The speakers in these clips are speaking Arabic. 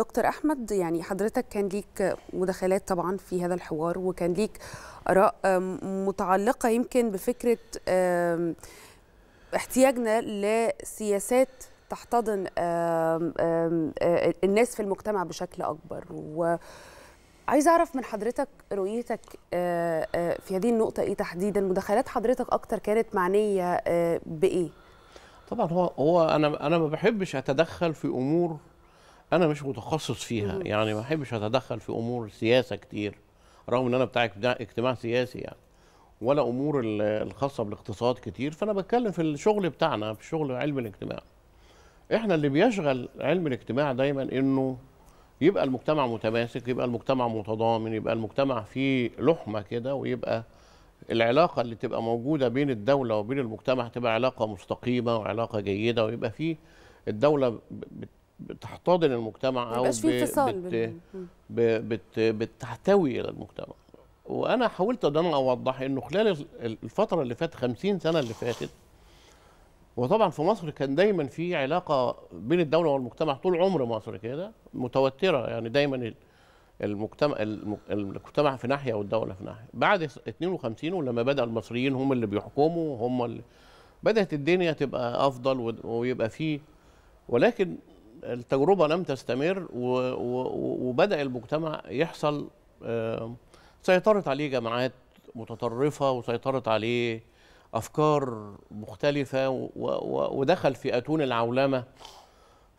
دكتور احمد يعني حضرتك كان ليك مداخلات طبعا في هذا الحوار وكان ليك اراء متعلقه يمكن بفكره احتياجنا لسياسات تحتضن الناس في المجتمع بشكل اكبر و عايز اعرف من حضرتك رؤيتك في هذه النقطه ايه تحديدا مداخلات حضرتك اكتر كانت معنيه بايه طبعا هو هو انا انا ما بحبش اتدخل في امور انا مش متخصص فيها يعني ما احبش اتدخل في امور سياسه كتير رغم ان انا بتاع اجتماع سياسي يعني ولا امور الخاصه بالاقتصاد كتير فانا بتكلم في الشغل بتاعنا في شغل علم الاجتماع احنا اللي بيشغل علم الاجتماع دايما انه يبقى المجتمع متماسك يبقى المجتمع متضامن يبقى المجتمع فيه لحمه كده ويبقى العلاقه اللي تبقى موجوده بين الدوله وبين المجتمع تبقى علاقه مستقيمه وعلاقه جيده ويبقى فيه الدوله بتحتضن المجتمع او بت بت بتحتوي الى المجتمع وانا حاولت ان انا اوضح انه خلال الفتره اللي فاتت 50 سنه اللي فاتت وطبعا في مصر كان دايما في علاقه بين الدوله والمجتمع طول عمر مصر كده متوتره يعني دايما المجتمع المجتمع في ناحيه والدوله في ناحيه بعد 52 ولما بدا المصريين هم اللي بيحكموا هم اللي بدات الدنيا تبقى افضل ويبقى فيه ولكن التجربه لم تستمر وبدا المجتمع يحصل آه، سيطرت عليه جماعات متطرفه وسيطرت عليه افكار مختلفه ودخل في اتون العولمه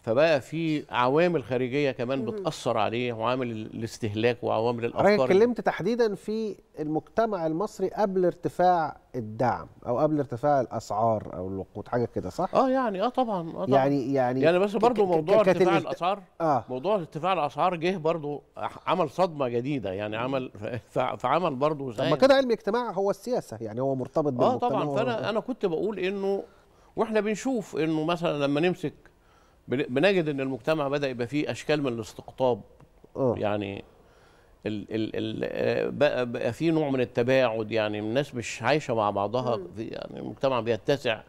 فبقى في عوامل خارجيه كمان بتاثر عليه وعامل الاستهلاك وعوامل الافكار انا اتكلمت تحديدا في المجتمع المصري قبل ارتفاع الدعم او قبل ارتفاع الاسعار او الوقود حاجه كده صح اه يعني اه طبعا اه طبعا يعني يعني يعني بس برضو موضوع ارتفاع الاسعار آه. موضوع ارتفاع الاسعار جه برضو عمل صدمه جديده يعني عمل فعمل برضو زي ما كده علم اجتماع هو السياسه يعني هو مرتبط بالمجتمع اه طبعا فانا انا كنت بقول انه واحنا بنشوف انه مثلا لما نمسك بنجد ان المجتمع بدا يبقى فيه اشكال من الاستقطاب أوه. يعني ال ال ال بقى, بقى في نوع من التباعد يعني الناس مش عايشه مع بعضها يعني المجتمع بيتسع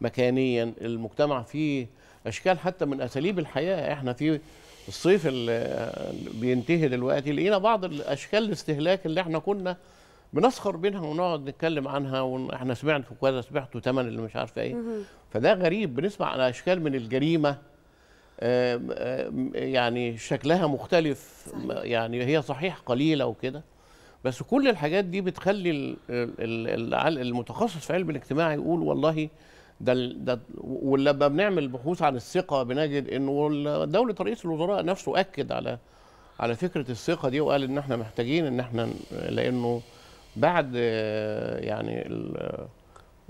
مكانيا المجتمع فيه اشكال حتى من اساليب الحياه احنا في الصيف اللي بينتهي دلوقتي لقينا بعض الاشكال الاستهلاك اللي احنا كنا بنسخر منها ونقعد نتكلم عنها واحنا سمعنا كذا سمعتوا ثمن اللي مش عارف ايه فده غريب بنسمع على اشكال من الجريمه يعني شكلها مختلف صحيح. يعني هي صحيح قليله وكده بس كل الحاجات دي بتخلي المتخصص في علم الاجتماع يقول والله ده ده ولما بنعمل بحوث عن الثقه بنجد انه دوله رئيس الوزراء نفسه اكد على على فكره الثقه دي وقال ان احنا محتاجين ان احنا لانه بعد يعني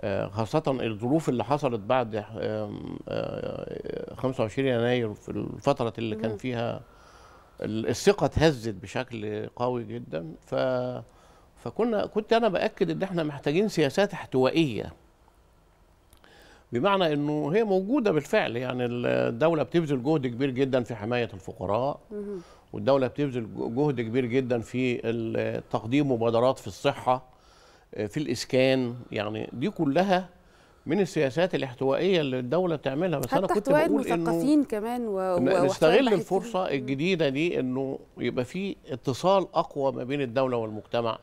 آه، خاصة الظروف اللي حصلت بعد 25 يناير في الفتره اللي كان فيها الثقه اتهزت بشكل قوي جدا ف فكنا كنت انا باكد ان احنا محتاجين سياسات احتوائيه بمعنى انه هي موجوده بالفعل يعني الدوله بتبذل جهد كبير جدا في حمايه الفقراء والدوله بتبذل جهد كبير جدا في تقديم مبادرات في الصحه آه، في الاسكان يعني دي كلها من السياسات الاحتوائيه اللي الدوله بتعملها بس انا كنت بقول المثقفين كمان و... نستغل الفرصه الجديده دي انه يبقى في اتصال اقوى ما بين الدوله والمجتمع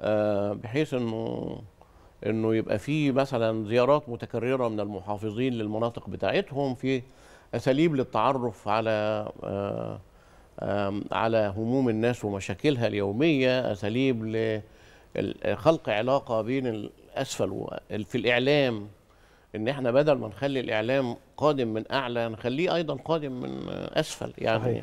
آه، بحيث انه انه يبقى في مثلا زيارات متكرره من المحافظين للمناطق بتاعتهم في اساليب للتعرف على آه، على هموم الناس ومشاكلها اليوميه اساليب خلق علاقه بين اسفل في الاعلام ان احنا بدل ما نخلي الاعلام قادم من اعلى نخليه ايضا قادم من اسفل يعني صحيح.